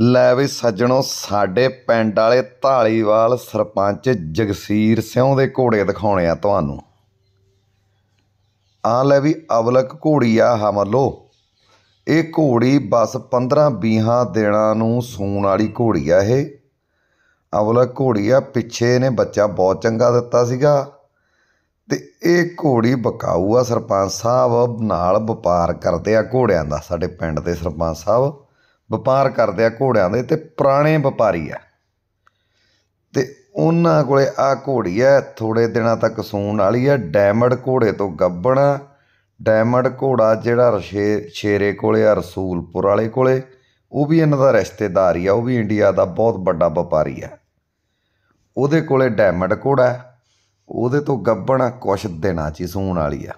ਲੈ ਵੀ ਸੱਜਣੋ ਸਾਡੇ ਪਿੰਡ ਵਾਲੇ ਢਾਲੀਵਾਲ ਸਰਪੰਚ ਜਗਸੀਰ ਸਿੰਘ ਦੇ ਘੋੜੇ ਦਿਖਾਉਣੇ ਆ ਤੁਹਾਨੂੰ ਆ ਲੈ ਵੀ ਅਵਲਕ ਘੋੜੀ ਆ ਹਮਲੋ ਇਹ ਘੋੜੀ ਬਸ 15 20 ਦੇਣਾ ਨੂੰ ਸੂਣ ਵਾਲੀ ਘੋੜੀ ਆ ਇਹ ਅਵਲਕ ਘੋੜੀ ਆ ਪਿੱਛੇ ਨੇ ਬੱਚਾ ਬਹੁਤ ਚੰਗਾ ਦਿੱਤਾ ਸੀਗਾ ਤੇ ਇਹ ਘੋੜੀ ਬਕਾਊ ਆ ਸਰਪੰਚ ਸਾਹਿਬ ਨਾਲ ਵਪਾਰ ਕਰਦੇ ਆ ਘੋੜਿਆਂ ਦਾ ਸਾਡੇ ਪਿੰਡ ਦੇ ਸਰਪੰਚ ਸਾਹਿਬ ਵਪਾਰ ਕਰਦੇ ਆ ਘੋੜਿਆਂ ਦੇ ਤੇ ਪੁਰਾਣੇ ਵਪਾਰੀ ਆ ਤੇ ਉਹਨਾਂ ਕੋਲੇ ਆ ਘੋੜੀ ਐ ਥੋੜੇ ਦਿਨਾਂ ਤੱਕ ਸੂਣ ਵਾਲੀ ਐ ਡਾਇਮੰਡ ਘੋੜੇ ਤੋਂ ਗੱਬਣਾ ਡਾਇਮੰਡ ਘੋੜਾ ਜਿਹੜਾ ਰਸ਼ੇ ਸ਼ੇਰੇ ਕੋਲੇ ਆ ਰਸੂਲਪੁਰ ਵਾਲੇ ਕੋਲੇ ਉਹ ਵੀ ਇਹਨਾਂ ਦਾ ਰਿਸ਼ਤੇਦਾਰ ਹੀ ਆ ਉਹ ਵੀ ਇੰਡੀਆ ਦਾ ਬਹੁਤ ਵੱਡਾ ਵਪਾਰੀ ਆ ਉਹਦੇ ਕੋਲੇ ਡਾਇਮੰਡ ਘੋੜਾ ਉਹਦੇ ਤੋਂ ਗੱਬਣ ਕੁਛ ਦਿਨਾਂ ਚ ਸੂਣ ਵਾਲੀ ਆ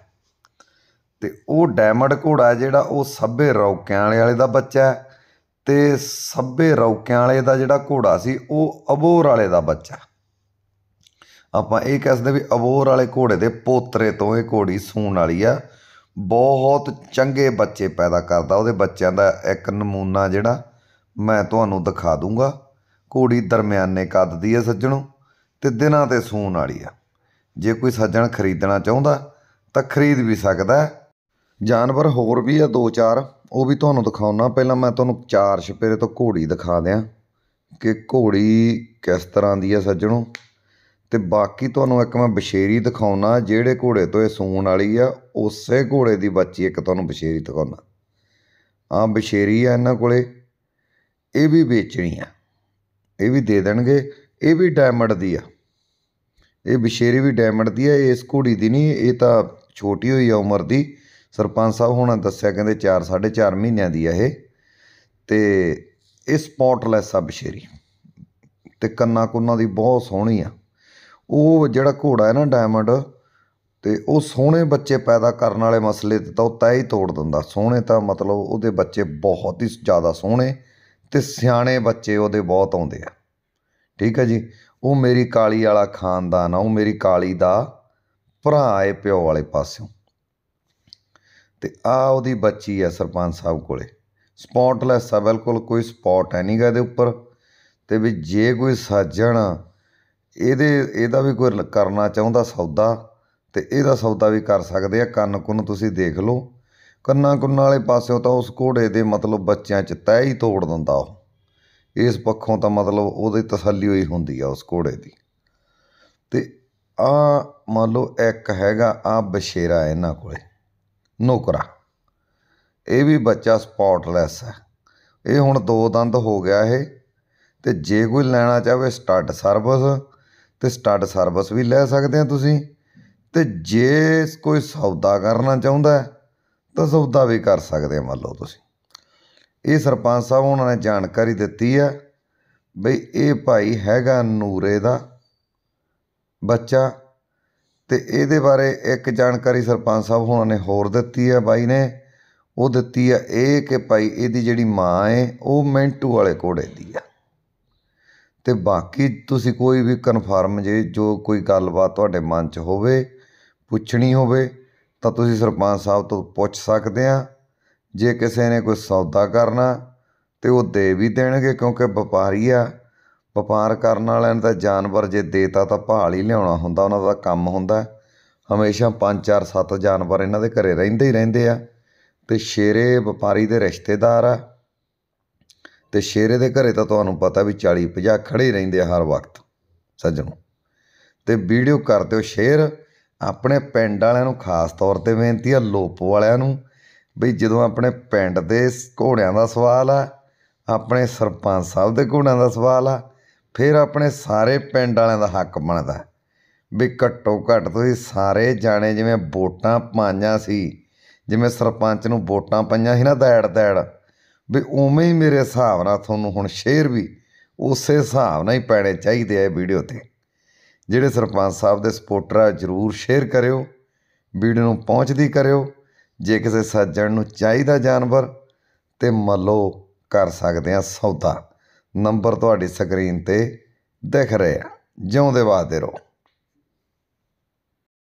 ਤੇ ਉਹ ਡਾਇਮੰਡ ਘੋੜਾ ਜਿਹੜਾ ਉਹ ਸੱਬੇ ਰੌਕਿਆਂ ਵਾਲੇ ਵਾਲੇ ਦਾ ਬੱਚਾ ਹੈ ਤੇ ਸੱਬੇ ਰੌਕਿਆਂ ਵਾਲੇ ਦਾ ਜਿਹੜਾ ਘੋੜਾ ਸੀ ਉਹ ਅਬੋਰ ਵਾਲੇ ਦਾ ਬੱਚਾ ਆਪਾਂ ਇਹ ਕਹਿ ਸਕਦੇ ਵੀ ਅਬੋਰ ਵਾਲੇ ਘੋੜੇ ਦੇ ਪੋਤਰੇ ਤੋਂ ਇਹ ਘੋੜੀ ਸੂਣ ਵਾਲੀ ਆ ਬਹੁਤ ਚੰਗੇ ਬੱਚੇ ਪੈਦਾ ਕਰਦਾ ਉਹਦੇ ਬੱਚਿਆਂ ਦਾ ਇੱਕ ਨਮੂਨਾ ਜਿਹੜਾ ਮੈਂ ਤੁਹਾਨੂੰ ਦਿਖਾ ਦੂੰਗਾ ਘੋੜੀ ਦਰਮਿਆਨੇ ਕੱਦ ਦੀ ਹੈ ਸੱਜਣੋ ਤੇ ਦਿਨਾਂ ਤੇ ਸੂਣ ਵਾਲੀ ਆ ਜੇ ਕੋਈ ਸੱਜਣ ਖਰੀਦਣਾ ਚਾਹੁੰਦਾ ਤਾਂ ਖਰੀਦ ਵੀ ਸਕਦਾ ਜਾਨਵਰ ਹੋਰ ਵੀ ਆ ਦੋ ਚਾਰ ਉਹ ਵੀ ਤੁਹਾਨੂੰ ਦਿਖਾਉਣਾ ਪਹਿਲਾਂ ਮੈਂ ਤੁਹਾਨੂੰ ਚਾਰ ਛਪੇਰੇ ਤੋਂ ਘੋੜੀ ਦਿਖਾ ਦਿਆਂ ਕਿ ਘੋੜੀ ਕਿਸ ਤਰ੍ਹਾਂ ਦੀ ਆ ਸੱਜਣੋ ਤੇ ਬਾਕੀ ਤੁਹਾਨੂੰ ਇੱਕ ਮੈਂ ਬਸ਼ੇਰੀ ਦਿਖਾਉਣਾ ਜਿਹੜੇ ਘੋੜੇ ਤੋਂ ਇਹ ਸੂਣ ਵਾਲੀ ਆ ਉਸੇ ਘੋੜੇ ਦੀ ਬੱਚੀ ਇੱਕ ਤੁਹਾਨੂੰ ਬਸ਼ੇਰੀ ਦਿਖਾਉਣਾ ਆ ਬਸ਼ੇਰੀ ਆ ਇਹਨਾਂ ਕੋਲੇ ਇਹ ਵੀ ਵੇਚਣੀ ਆ ਇਹ ਵੀ ਦੇ ਦੇਣਗੇ ਇਹ ਵੀ ਡਾਇਮੰਡ ਦੀ ਆ ਇਹ ਬਸ਼ੇਰੀ ਵੀ ਡਾਇਮੰਡ ਦੀ ਆ ਇਸ ਘੋੜੀ ਦੀ ਨਹੀਂ ਇਹ ਤਾਂ ਛੋਟੀ ਹੋਈ ਆ ਉਮਰ ਦੀ ਸਰਪੰਚ ਸਾਹਿਬ ਹੁਣਾਂ ਦੱਸਿਆ ਕਹਿੰਦੇ 4 4.5 ਮਹੀਨਿਆਂ ਦੀ ਆ ਇਹ ਤੇ ਇਹ ਸਪੌਟਲੈਸ ਆ ਬਸ਼ੇਰੀ ਤੇ ਕੰਨਾ ਕੁੰਨਾ ਦੀ ਬਹੁਤ ਸੋਹਣੀ ਆ ਉਹ ਜਿਹੜਾ ਘੋੜਾ ਹੈ ਨਾ ਡਾਇਮੰਡ ਤੇ ਉਹ ਸੋਹਣੇ ਬੱਚੇ ਪੈਦਾ ਕਰਨ ਵਾਲੇ ਮਸਲੇ ਤੇ ਤਾਂ ਉਹ ਤੈ ਹੀ ਤੋੜ ਦਿੰਦਾ ਸੋਹਣੇ ਤਾਂ ਮਤਲਬ ਉਹਦੇ ਬੱਚੇ ਬਹੁਤ ਹੀ ਜ਼ਿਆਦਾ ਸੋਹਣੇ ਤੇ ਸਿਆਣੇ ਬੱਚੇ ਉਹਦੇ ਬਹੁਤ ਆਉਂਦੇ ਆ ਠੀਕ ਹੈ ਜੀ ਉਹ ਮੇਰੀ ਕਾਲੀ ਵਾਲਾ ਖਾਨਦਾਨ ਆ ਉਹ ਮੇਰੀ ਕਾਲੀ ਦਾ ਭਰਾ ਏ ਪਿਓ ਵਾਲੇ ਪਾਸਿਓਂ ਤੇ ਆ ਉਹਦੀ ਬੱਚੀ ਆ ਸਰਪੰਚ ਸਾਹਿਬ ਕੋਲੇ ਸਪੌਟਲੈਸ ਆ ਬਿਲਕੁਲ ਕੋਈ ਸਪੌਟ ਹੈ ਨਹੀਂਗਾ ਇਹਦੇ ਉੱਪਰ ਤੇ ਵੀ ਜੇ ਕੋਈ ਸਾਜਣ ਇਹਦੇ ਇਹਦਾ ਵੀ ਕੋਈ ਕਰਨਾ ਚਾਹੁੰਦਾ ਸੌਦਾ ਤੇ ਇਹਦਾ ਸੌਦਾ ਵੀ ਕਰ ਸਕਦੇ ਆ ਕੰਨ ਕੁੰਨ ਤੁਸੀਂ ਦੇਖ ਲਓ ਕੰਨਾਂ ਕੁੰਨਾਂ ਵਾਲੇ ਪਾਸਿਓਂ ਤਾਂ ਉਸ ਘੋੜੇ ਦੇ ਮਤਲਬ ਬੱਚਿਆਂ 'ਚ ਤੈ ਹੀ ਤੋੜ ਦਿੰਦਾ ਉਹ ਇਸ ਪੱਖੋਂ ਤਾਂ ਮਤਲਬ ਉਹਦੀ ਤਸੱਲੀ ਹੋਈ ਹੁੰਦੀ ਆ ਉਸ ਘੋੜੇ ਦੀ ਤੇ ਆ ਮੰਨ ਲਓ ਇੱਕ ਹੈਗਾ ਆ ਬਸ਼ੇਰਾ ਇਹਨਾਂ ਕੋਲੇ ਨੋਕਰਾ ਇਹ ਵੀ ਬੱਚਾ ਸਪੌਟਲੈਸ ਹੈ ਇਹ ਹੁਣ ਦੋ ਦੰਦ ਹੋ ਗਿਆ ਇਹ ਤੇ ਜੇ ਕੋਈ ਲੈਣਾ ਚਾਹਵੇ ਸਟੱਡ ਸਰਵਿਸ ਤੇ ਸਟੱਡ ਸਰਵਿਸ ਵੀ ਲੈ ਸਕਦੇ ਆ ਤੁਸੀਂ ਤੇ ਜੇ ਕੋਈ ਸੌਦਾ ਕਰਨਾ ਚਾਹੁੰਦਾ ਤਾਂ ਸੌਦਾ ਵੀ ਕਰ ਸਕਦੇ ਆ ਮੰਨ ਲਓ ਤੁਸੀਂ ਇਹ ਸਰਪੰਚ ਸਾਹਿਬ ਉਹਨਾਂ ਨੇ ਜਾਣਕਾਰੀ ਦਿੱਤੀ ਹੈ ਬਈ ਇਹ ਭਾਈ ਹੈਗਾ ਨੂਰੇ ਦਾ ਬੱਚਾ ਤੇ ਇਹਦੇ ਬਾਰੇ ਇੱਕ ਜਾਣਕਾਰੀ ਸਰਪੰਚ ਸਾਹਿਬ ਹੋਣਾ ਨੇ ਹੋਰ ਦਿੱਤੀ ਹੈ ਬਾਈ ਨੇ ਉਹ ਦਿੱਤੀ ਹੈ ਇਹ ਕਿ ਭਾਈ ਇਹਦੀ ਜਿਹੜੀ ਮਾਂ ਹੈ ਉਹ ਮੈਂਟੂ ਵਾਲੇ ਕੋੜੇ ਦੀ ਆ ਤੇ ਬਾਕੀ ਤੁਸੀਂ ਕੋਈ ਵੀ ਕਨਫਰਮ ਜੇ ਜੋ ਕੋਈ ਗੱਲਬਾਤ ਤੁਹਾਡੇ ਮਨ 'ਚ ਹੋਵੇ ਪੁੱਛਣੀ ਹੋਵੇ ਤਾਂ ਤੁਸੀਂ ਸਰਪੰਚ ਸਾਹਿਬ ਤੋਂ ਪੁੱਛ ਸਕਦੇ ਆ ਜੇ ਕਿਸੇ ਨੇ ਕੋਈ ਸੌਦਾ ਕਰਨਾ ਤੇ ਉਹ ਦੇ ਵੀ ਦੇਣਗੇ ਕਿਉਂਕਿ ਵਪਾਰੀ ਆ ਵਪਾਰ ਕਰਨ ਵਾਲਿਆਂ ਨੇ ਤਾਂ ਜਾਨਵਰ ਜੇ ਦੇਤਾ ਤਾਂ ਭਾਲ ਹੀ ਲਿਆਉਣਾ ਹੁੰਦਾ ਉਹਨਾਂ ਦਾ ਕੰਮ ਹੁੰਦਾ ਹਮੇਸ਼ਾ 5 4 7 ਜਾਨਵਰ ਇਹਨਾਂ ਦੇ ਘਰੇ ਰਹਿੰਦੇ ਹੀ ਰਹਿੰਦੇ ਆ ਤੇ ਸ਼ੇਰੇ ਵਪਾਰੀ ਦੇ ਰਿਸ਼ਤੇਦਾਰ ਆ ਤੇ ਸ਼ੇਰੇ ਦੇ ਘਰੇ ਤਾਂ ਤੁਹਾਨੂੰ ਪਤਾ ਵੀ 40 50 ਖੜੇ ਰਹਿੰਦੇ ਆ ਹਰ ਵਕਤ ਸੱਜਣੋ ਤੇ ਵੀਡੀਓ ਕਰ ਦਿਓ ਸ਼ੇਅਰ ਆਪਣੇ ਪਿੰਡ ਵਾਲਿਆਂ ਨੂੰ ਖਾਸ ਤੌਰ ਤੇ ਬੇਨਤੀ ਆ ਲੋਪ ਵਾਲਿਆਂ ਨੂੰ ਵੀ ਜਦੋਂ ਆਪਣੇ ਪਿੰਡ ਦੇ ਘੋੜਿਆਂ ਦਾ ਸਵਾਲ ਆ ਆਪਣੇ ਸਰਪੰਚ ਸਾਹਿਬ ਦੇ ਘੋੜਿਆਂ ਦਾ ਸਵਾਲ ਆ ਫਿਰ ਆਪਣੇ ਸਾਰੇ ਪਿੰਡ ਵਾਲਿਆਂ ਦਾ ਹੱਕ ਬਣਦਾ ਵੀ ਘੱਟੋ ਘੱਟ ਤੁਸੀਂ ਸਾਰੇ ਜਾਣੇ ਜਿਵੇਂ ਵੋਟਾਂ ਪਾਈਆਂ ਸੀ ਜਿਵੇਂ ਸਰਪੰਚ ਨੂੰ ਵੋਟਾਂ ਪਈਆਂ ਸੀ ਨਾ ਦੈੜ ਦੈੜ ਵੀ ਉਵੇਂ ਹੀ ਮੇਰੇ ਹਿਸਾਬ ਨਾਲ ਤੁਹਾਨੂੰ ਹੁਣ ਸ਼ੇਅਰ ਵੀ ਉਸੇ ਹਿਸਾਬ ਨਾਲ ਹੀ ਪੈਣੇ ਚਾਹੀਦੇ ਆ ਵੀਡੀਓ ਤੇ ਜਿਹੜੇ ਸਰਪੰਚ ਸਾਹਿਬ ਦੇ ਸਪੋਰਟਰ ਆ ਜਰੂਰ ਸ਼ੇਅਰ ਕਰਿਓ ਵੀਡੀਓ ਨੂੰ ਪਹੁੰਚਦੀ ਕਰਿਓ ਜੇ ਕਿਸੇ ਸੱਜਣ ਨੂੰ ਚਾਹੀਦਾ ਜਾਨਵਰ ਤੇ ਮੱਲੋ ਕਰ ਸਕਦੇ ਆ ਸੌਦਾ ਨੰਬਰ ਤੁਹਾਡੀ ਸਕਰੀਨ ਤੇ ਦਿਖ ਰਿਹਾ ਆ ਜਿਉਂਦੇ ਵਾਸਤੇ ਰਹੋ